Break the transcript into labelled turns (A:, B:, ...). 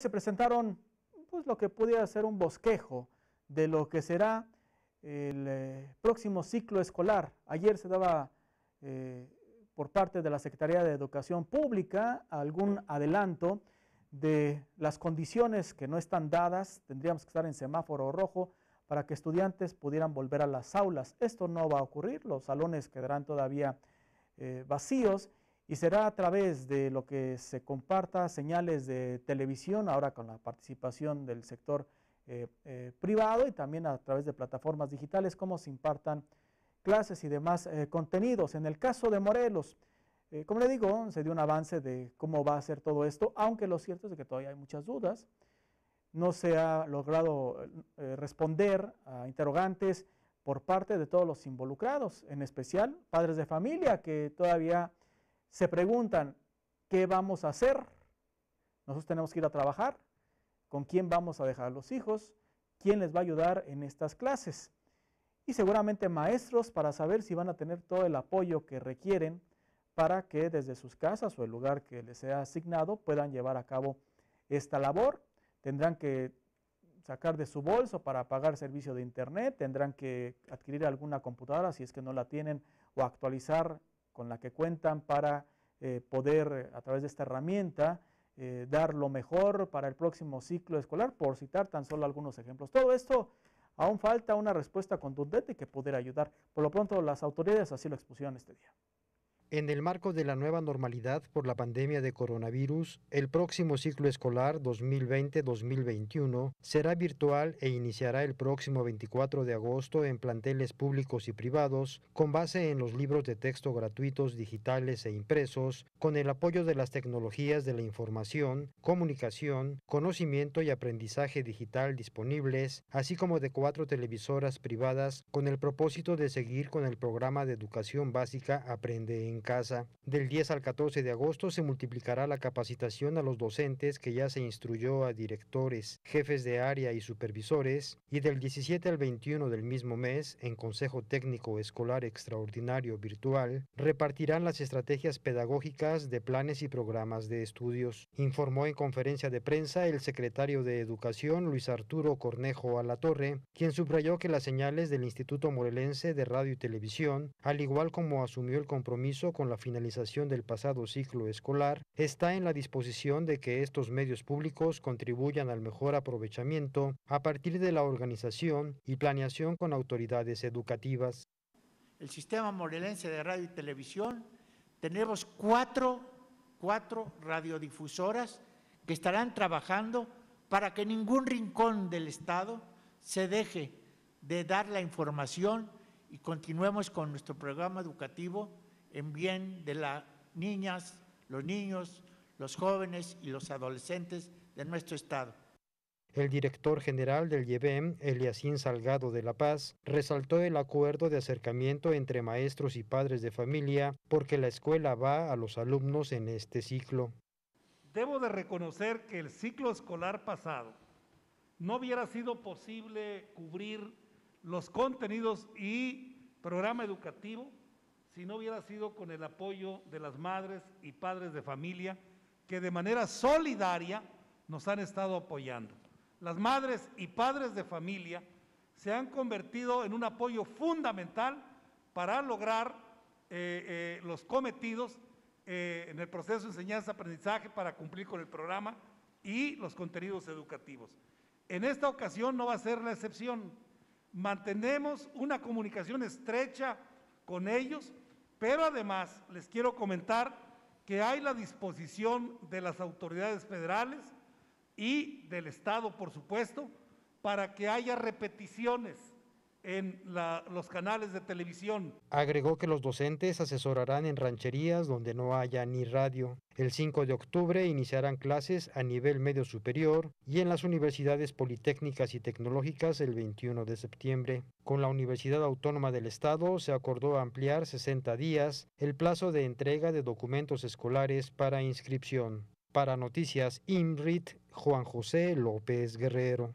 A: se presentaron pues, lo que pudiera ser un bosquejo de lo que será el eh, próximo ciclo escolar. Ayer se daba eh, por parte de la Secretaría de Educación Pública algún adelanto de las condiciones que no están dadas, tendríamos que estar en semáforo rojo para que estudiantes pudieran volver a las aulas. Esto no va a ocurrir, los salones quedarán todavía eh, vacíos y será a través de lo que se comparta señales de televisión, ahora con la participación del sector eh, eh, privado y también a través de plataformas digitales, cómo se impartan clases y demás eh, contenidos. En el caso de Morelos, como le digo, se dio un avance de cómo va a ser todo esto, aunque lo cierto es que todavía hay muchas dudas, no se ha logrado responder a interrogantes por parte de todos los involucrados, en especial padres de familia que todavía se preguntan, ¿qué vamos a hacer? Nosotros tenemos que ir a trabajar, ¿con quién vamos a dejar a los hijos? ¿Quién les va a ayudar en estas clases? Y seguramente maestros para saber si van a tener todo el apoyo que requieren para que desde sus casas o el lugar que les sea asignado puedan llevar a cabo esta labor. Tendrán que sacar de su bolso para pagar servicio de internet, tendrán que adquirir alguna computadora si es que no la tienen o actualizar con la que cuentan para eh, poder, eh, a través de esta herramienta, eh, dar lo mejor para el próximo ciclo escolar, por citar tan solo algunos ejemplos. Todo esto aún falta una respuesta contundente que poder ayudar. Por lo pronto, las autoridades así lo expusieron este día.
B: En el marco de la nueva normalidad por la pandemia de coronavirus, el próximo ciclo escolar 2020-2021 será virtual e iniciará el próximo 24 de agosto en planteles públicos y privados con base en los libros de texto gratuitos digitales e impresos, con el apoyo de las tecnologías de la información, comunicación, conocimiento y aprendizaje digital disponibles, así como de cuatro televisoras privadas con el propósito de seguir con el programa de educación básica Aprende en casa. Del 10 al 14 de agosto se multiplicará la capacitación a los docentes que ya se instruyó a directores, jefes de área y supervisores, y del 17 al 21 del mismo mes, en Consejo Técnico Escolar Extraordinario Virtual, repartirán las estrategias pedagógicas de planes y programas de estudios, informó en conferencia de prensa el secretario de Educación Luis Arturo Cornejo Alatorre, quien subrayó que las señales del Instituto Morelense de Radio y Televisión, al igual como asumió el compromiso con la finalización del pasado ciclo escolar, está en la disposición de que estos medios públicos contribuyan al mejor aprovechamiento a partir de la organización y planeación con autoridades educativas.
A: El sistema morelense de radio y televisión, tenemos cuatro, cuatro radiodifusoras que estarán trabajando para que ningún rincón del Estado se deje de dar la información y continuemos con nuestro programa educativo en bien de las niñas, los niños, los jóvenes y los adolescentes de nuestro
B: Estado. El director general del IEBEM, Eliasín Salgado de La Paz, resaltó el acuerdo de acercamiento entre maestros y padres de familia porque la escuela va a los alumnos en este ciclo.
C: Debo de reconocer que el ciclo escolar pasado no hubiera sido posible cubrir los contenidos y programa educativo si no hubiera sido con el apoyo de las madres y padres de familia que de manera solidaria nos han estado apoyando. Las madres y padres de familia se han convertido en un apoyo fundamental para lograr eh, eh, los cometidos eh, en el proceso de enseñanza-aprendizaje para cumplir con el programa y los contenidos educativos. En esta ocasión no va a ser la excepción. Mantenemos una comunicación estrecha con ellos, pero además les quiero comentar que hay la disposición de las autoridades federales y del Estado, por supuesto, para que haya repeticiones en los canales de televisión.
B: Agregó que los docentes asesorarán en rancherías donde no haya ni radio. El 5 de octubre iniciarán clases a nivel medio superior y en las universidades politécnicas y tecnológicas el 21 de septiembre. Con la Universidad Autónoma del Estado se acordó ampliar 60 días el plazo de entrega de documentos escolares para inscripción. Para Noticias INRIT, Juan José López Guerrero.